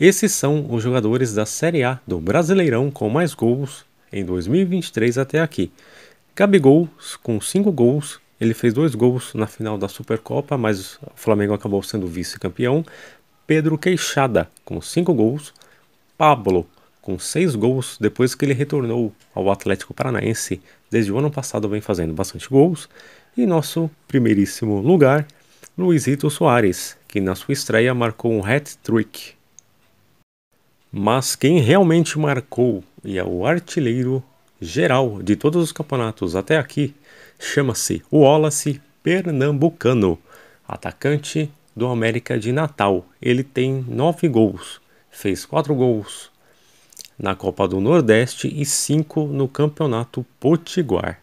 Esses são os jogadores da Série A do Brasileirão com mais gols em 2023 até aqui. Gabigol com 5 gols, ele fez dois gols na final da Supercopa, mas o Flamengo acabou sendo vice-campeão. Pedro Queixada com 5 gols, Pablo com 6 gols depois que ele retornou ao Atlético Paranaense. Desde o ano passado vem fazendo bastante gols. E nosso primeiríssimo lugar, Luizito Soares, que na sua estreia marcou um hat-trick mas quem realmente marcou e é o artilheiro geral de todos os campeonatos até aqui chama-se Wallace Pernambucano, atacante do América de Natal. Ele tem nove gols, fez quatro gols na Copa do Nordeste e cinco no Campeonato Potiguar.